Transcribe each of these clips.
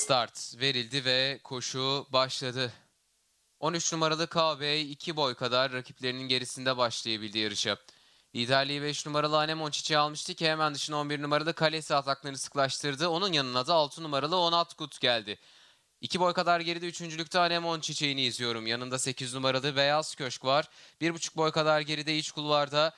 Start verildi ve koşu başladı. 13 numaralı KB 2 boy kadar rakiplerinin gerisinde başlayabildi yarışı. Liderliği 5 numaralı Anemon Çiçeği almıştı ki hemen dışına 11 numaralı Kalesi ataklarını sıklaştırdı. Onun yanına da 6 numaralı Onat Kut geldi. İki boy kadar geride lükte Anemon çiçeğini izliyorum. Yanında 8 numaralı Beyaz Köşk var. Bir buçuk boy kadar geride iç kulvarda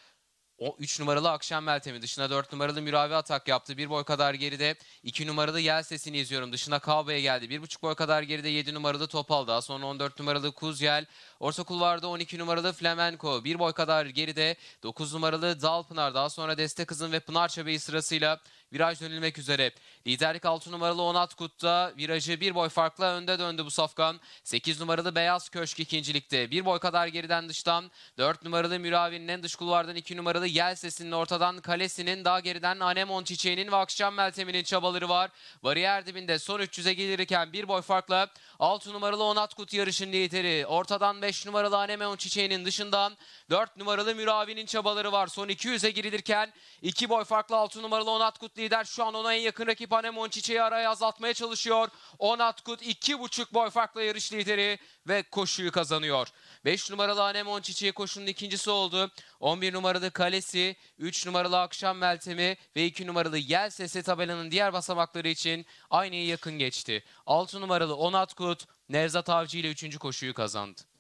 o 3 numaralı Akşam Meltemi dışına 4 numaralı Müravi atak yaptı. 1 boy kadar geride 2 numaralı Yel sesini izliyorum. Dışına Kavba'ya geldi. 1,5 boy kadar geride 7 numaralı Topal daha sonra 14 numaralı Kuz Yel. Orta kulvarda 12 numaralı Flamenco. 1 boy kadar geride 9 numaralı Dalpınar daha sonra Destek Kızın ve Pınar Çabeyi sırasıyla viraj dönülmek üzere. Liderlik 6 numaralı Onat Kut'ta virajı bir boy farkla önde döndü bu safkan. 8 numaralı Beyaz Köşk ikincilikte. Bir boy kadar geriden dıştan 4 numaralı Müravi'nin en dış kulvardan 2 numaralı Yel ortadan kalesinin daha geriden anemon çiçeğinin ve akşam melteminin çabaları var. Bariyer dibinde son 300'e gelirken bir boy farkla 6 numaralı Onat Kut yarışın lideri. Ortadan 5 numaralı anemon çiçeğinin dışından 4 numaralı Müravi'nin çabaları var. Son 200'e girilirken 2 boy farkla 6 numaralı Onat Kut lider. Şu an ona en yakın rakip anemon çiçeği araya azaltmaya çalışıyor. Onat Kut 2,5 boy farkla yarış lideri ve koşuyu kazanıyor. 5 numaralı anemon çiçeği koşunun ikincisi oldu. 11 numaralı Kale Messi, 3 numaralı Akşam Meltemi ve 2 numaralı Yel Sesi tabelanın diğer basamakları için aynıya yakın geçti. 6 numaralı Onat Kut, Nevzat Avcı ile 3. koşuyu kazandı.